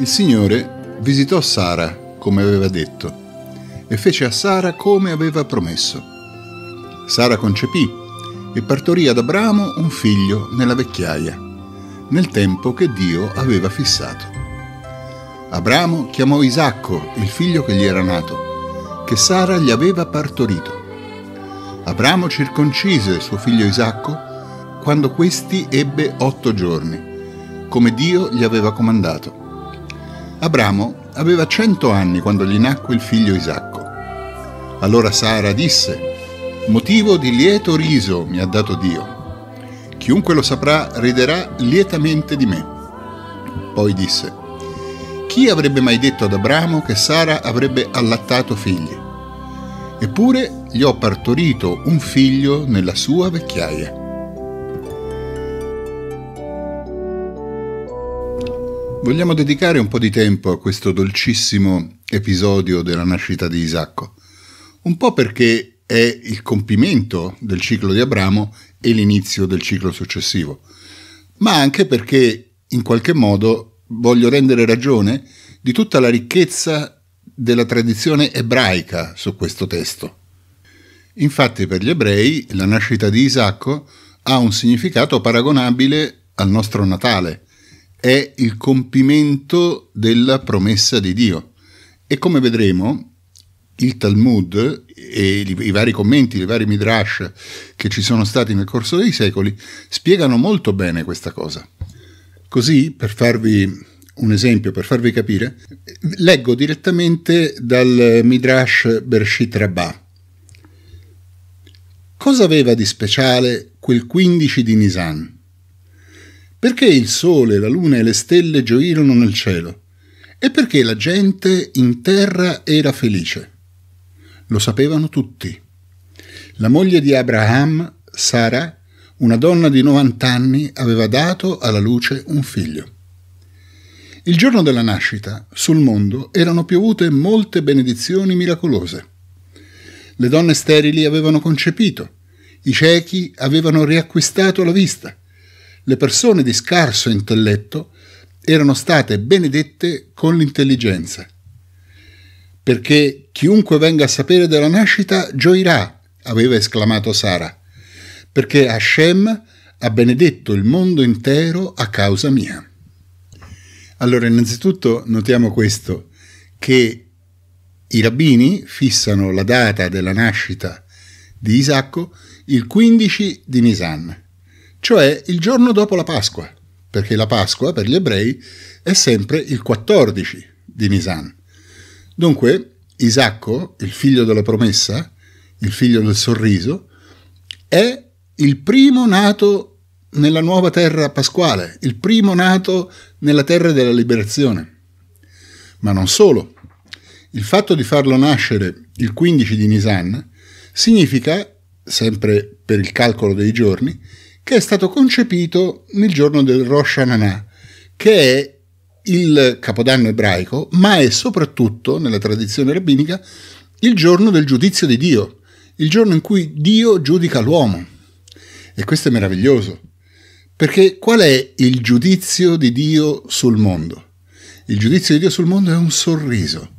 Il Signore visitò Sara, come aveva detto, e fece a Sara come aveva promesso. Sara concepì e partorì ad Abramo un figlio nella vecchiaia, nel tempo che Dio aveva fissato. Abramo chiamò Isacco, il figlio che gli era nato, che Sara gli aveva partorito. Abramo circoncise suo figlio Isacco quando questi ebbe otto giorni, come Dio gli aveva comandato. Abramo aveva cento anni quando gli nacque il figlio Isacco. Allora Sara disse, Motivo di lieto riso mi ha dato Dio. Chiunque lo saprà riderà lietamente di me. Poi disse, Chi avrebbe mai detto ad Abramo che Sara avrebbe allattato figli? Eppure gli ho partorito un figlio nella sua vecchiaia. Vogliamo dedicare un po' di tempo a questo dolcissimo episodio della nascita di Isacco, un po' perché è il compimento del ciclo di Abramo e l'inizio del ciclo successivo, ma anche perché in qualche modo voglio rendere ragione di tutta la ricchezza della tradizione ebraica su questo testo. Infatti per gli ebrei la nascita di Isacco ha un significato paragonabile al nostro Natale, è il compimento della promessa di Dio. E come vedremo, il Talmud e i vari commenti, i vari midrash che ci sono stati nel corso dei secoli spiegano molto bene questa cosa. Così, per farvi un esempio, per farvi capire, leggo direttamente dal midrash Bershit Rabbah. Cosa aveva di speciale quel 15 di Nisan? Perché il sole, la luna e le stelle gioirono nel cielo? E perché la gente in terra era felice? Lo sapevano tutti. La moglie di Abraham, Sara, una donna di 90 anni, aveva dato alla luce un figlio. Il giorno della nascita, sul mondo, erano piovute molte benedizioni miracolose. Le donne sterili avevano concepito, i ciechi avevano riacquistato la vista, le persone di scarso intelletto erano state benedette con l'intelligenza, perché chiunque venga a sapere della nascita gioirà, aveva esclamato Sara, perché Hashem ha benedetto il mondo intero a causa mia. Allora, innanzitutto notiamo questo, che i rabbini fissano la data della nascita di Isacco il 15 di Nisan cioè il giorno dopo la Pasqua, perché la Pasqua per gli ebrei è sempre il 14 di Nisan. Dunque, Isacco, il figlio della promessa, il figlio del sorriso, è il primo nato nella nuova terra pasquale, il primo nato nella terra della liberazione. Ma non solo. Il fatto di farlo nascere il 15 di Nisan significa, sempre per il calcolo dei giorni, che è stato concepito nel giorno del Rosh Hashanah, che è il capodanno ebraico, ma è soprattutto, nella tradizione rabbinica, il giorno del giudizio di Dio, il giorno in cui Dio giudica l'uomo. E questo è meraviglioso, perché qual è il giudizio di Dio sul mondo? Il giudizio di Dio sul mondo è un sorriso,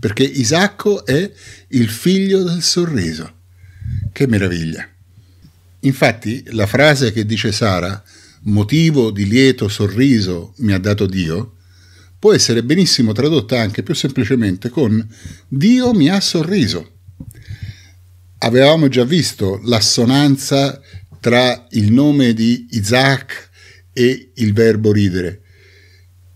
perché Isacco è il figlio del sorriso. Che meraviglia! Infatti la frase che dice Sara, motivo di lieto sorriso mi ha dato Dio, può essere benissimo tradotta anche più semplicemente con Dio mi ha sorriso. Avevamo già visto l'assonanza tra il nome di Isaac e il verbo ridere.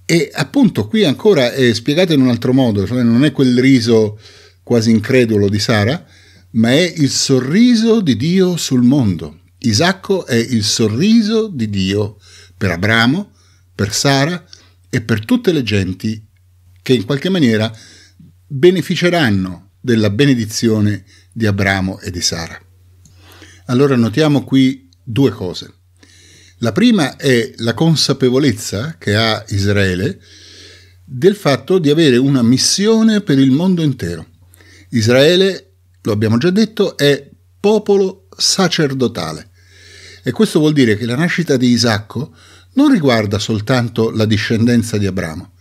E appunto qui ancora è spiegata in un altro modo, cioè non è quel riso quasi incredulo di Sara, ma è il sorriso di Dio sul mondo. Isacco è il sorriso di Dio per Abramo, per Sara e per tutte le genti che in qualche maniera beneficeranno della benedizione di Abramo e di Sara. Allora notiamo qui due cose. La prima è la consapevolezza che ha Israele del fatto di avere una missione per il mondo intero. Israele lo abbiamo già detto, è popolo sacerdotale. E questo vuol dire che la nascita di Isacco non riguarda soltanto la discendenza di Abramo,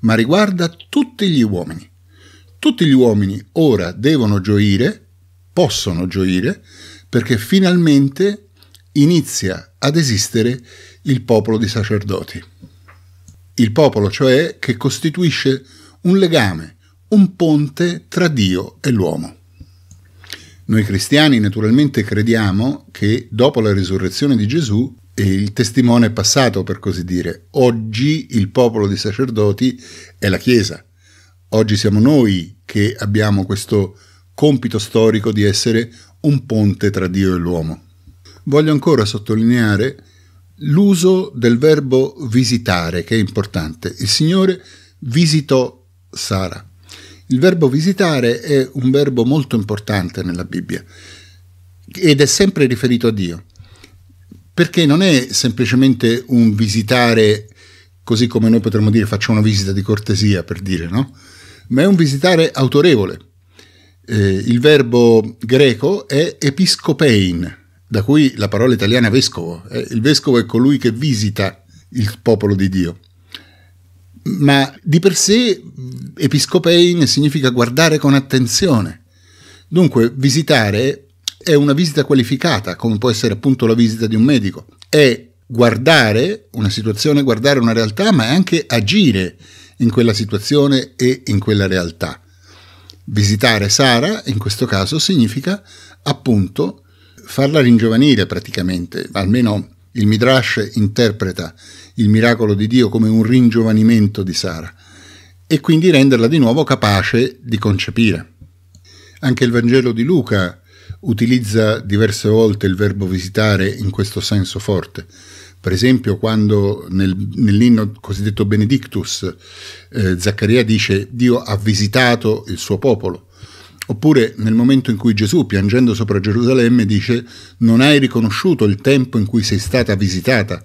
ma riguarda tutti gli uomini. Tutti gli uomini ora devono gioire, possono gioire, perché finalmente inizia ad esistere il popolo di sacerdoti. Il popolo cioè che costituisce un legame, un ponte tra Dio e l'uomo. Noi cristiani naturalmente crediamo che dopo la risurrezione di Gesù il testimone è passato, per così dire. Oggi il popolo di sacerdoti è la Chiesa. Oggi siamo noi che abbiamo questo compito storico di essere un ponte tra Dio e l'uomo. Voglio ancora sottolineare l'uso del verbo visitare, che è importante. Il Signore visitò Sara. Il verbo visitare è un verbo molto importante nella Bibbia ed è sempre riferito a Dio, perché non è semplicemente un visitare così come noi potremmo dire faccio una visita di cortesia per dire, no? Ma è un visitare autorevole. Eh, il verbo greco è episcopein, da cui la parola italiana vescovo. Eh, il vescovo è colui che visita il popolo di Dio ma di per sé mm, episcopein significa guardare con attenzione. Dunque, visitare è una visita qualificata, come può essere appunto la visita di un medico. È guardare una situazione, guardare una realtà, ma è anche agire in quella situazione e in quella realtà. Visitare Sara, in questo caso, significa appunto farla ringiovanire praticamente, almeno il Midrash interpreta il miracolo di Dio come un ringiovanimento di Sara e quindi renderla di nuovo capace di concepire. Anche il Vangelo di Luca utilizza diverse volte il verbo visitare in questo senso forte. Per esempio, quando nel, nell'inno cosiddetto Benedictus eh, Zaccaria dice Dio ha visitato il suo popolo, Oppure nel momento in cui Gesù, piangendo sopra Gerusalemme, dice non hai riconosciuto il tempo in cui sei stata visitata.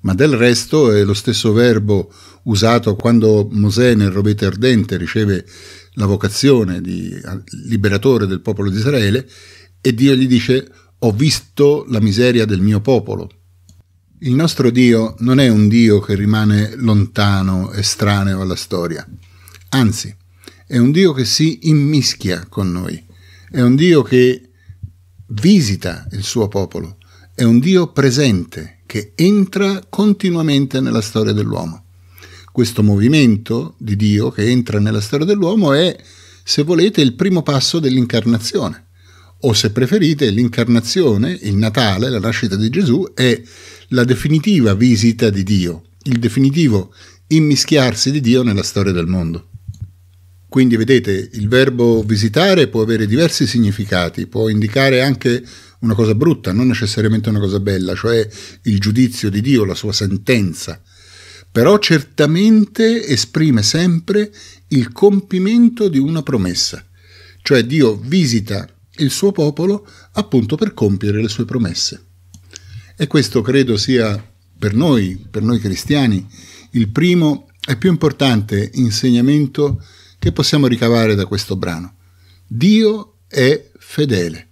Ma del resto è lo stesso verbo usato quando Mosè nel robete ardente riceve la vocazione di liberatore del popolo di Israele e Dio gli dice ho visto la miseria del mio popolo. Il nostro Dio non è un Dio che rimane lontano, estraneo alla storia, anzi è un Dio che si immischia con noi, è un Dio che visita il suo popolo, è un Dio presente che entra continuamente nella storia dell'uomo. Questo movimento di Dio che entra nella storia dell'uomo è, se volete, il primo passo dell'incarnazione o se preferite l'incarnazione, il Natale, la nascita di Gesù, è la definitiva visita di Dio, il definitivo immischiarsi di Dio nella storia del mondo. Quindi vedete, il verbo visitare può avere diversi significati, può indicare anche una cosa brutta, non necessariamente una cosa bella, cioè il giudizio di Dio, la sua sentenza, però certamente esprime sempre il compimento di una promessa, cioè Dio visita il suo popolo appunto per compiere le sue promesse. E questo credo sia per noi, per noi cristiani, il primo e più importante insegnamento che possiamo ricavare da questo brano? Dio è fedele.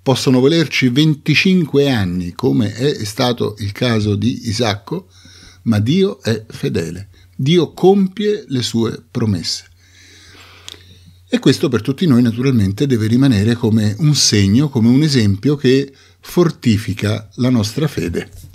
Possono volerci 25 anni, come è stato il caso di Isacco, ma Dio è fedele. Dio compie le sue promesse. E questo per tutti noi naturalmente deve rimanere come un segno, come un esempio che fortifica la nostra fede.